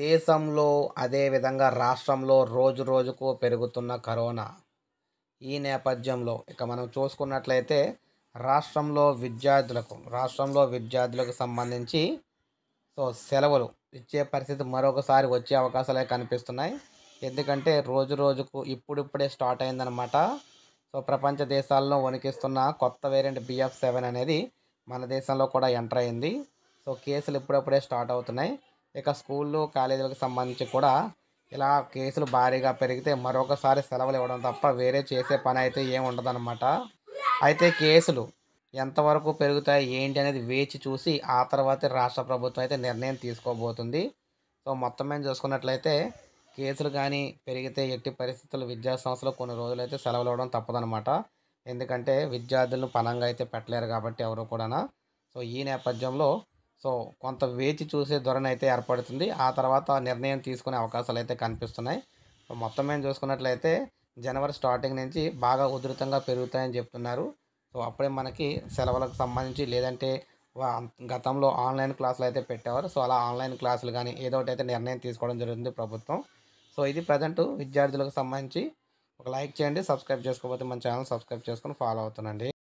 దేశంలో అదేవిధంగా రాష్ట్రంలో రోజు రోజుకు పెరుగుతున్న కరోనా ఈ నేపథ్యంలో ఇక మనం చూసుకున్నట్లయితే రాష్ట్రంలో విద్యార్థులకు రాష్ట్రంలో విద్యార్థులకు సంబంధించి సో సెలవులు ఇచ్చే పరిస్థితి మరొకసారి వచ్చే అవకాశాలే కనిపిస్తున్నాయి ఎందుకంటే రోజు రోజుకు ఇప్పుడిప్పుడే స్టార్ట్ అయిందనమాట సో ప్రపంచ దేశాల్లో వణికిస్తున్న కొత్త వేరియంట్ బిఎఫ్ సెవెన్ అనేది మన దేశంలో కూడా ఎంటర్ అయింది సో కేసులు ఇప్పుడప్పుడే స్టార్ట్ అవుతున్నాయి ఇక స్కూళ్ళు కాలేజీలకు సంబంధించి కూడా ఇలా కేసులు భారీగా పెరిగితే మరొకసారి సెలవులు ఇవ్వడం తప్ప వేరే చేసే పని అయితే ఏమి అనమాట అయితే కేసులు ఎంతవరకు పెరుగుతాయి ఏంటి అనేది వేచి చూసి ఆ తర్వాత రాష్ట్ర ప్రభుత్వం అయితే నిర్ణయం తీసుకోబోతుంది సో మొత్తం మేము చూసుకున్నట్లయితే కేసులు కానీ పెరిగితే ఎట్టి పరిస్థితులు విద్యా సంస్థలు కొన్ని రోజులు అయితే సెలవులు ఇవ్వడం తప్పదనమాట ఎందుకంటే విద్యార్థులను పనంగా అయితే పెట్టలేరు కాబట్టి ఎవరు కూడా సో ఈ నేపథ్యంలో సో కొంత వేచి చూసే ధోరణి అయితే ఏర్పడుతుంది ఆ తర్వాత నిర్ణయం తీసుకునే అవకాశాలు అయితే కనిపిస్తున్నాయి మొత్తం మేము చూసుకున్నట్లయితే జనవరి స్టార్టింగ్ నుంచి బాగా ఉధృతంగా పెరుగుతాయని చెప్తున్నారు సో అప్పుడే మనకి సెలవులకు సంబంధించి లేదంటే గతంలో ఆన్లైన్ క్లాసులు అయితే పెట్టేవారు సో అలా ఆన్లైన్ క్లాసులు కానీ ఏదో ఒకటి అయితే నిర్ణయం తీసుకోవడం జరుగుతుంది ప్రభుత్వం సో ఇది ప్రజెంట్ విద్యార్థులకు సంబంధించి ఒక లైక్ చేయండి సబ్స్క్రైబ్ చేసుకోకపోతే మన ఛానల్ సబ్స్క్రైబ్ చేసుకొని ఫాలో అవుతుందండి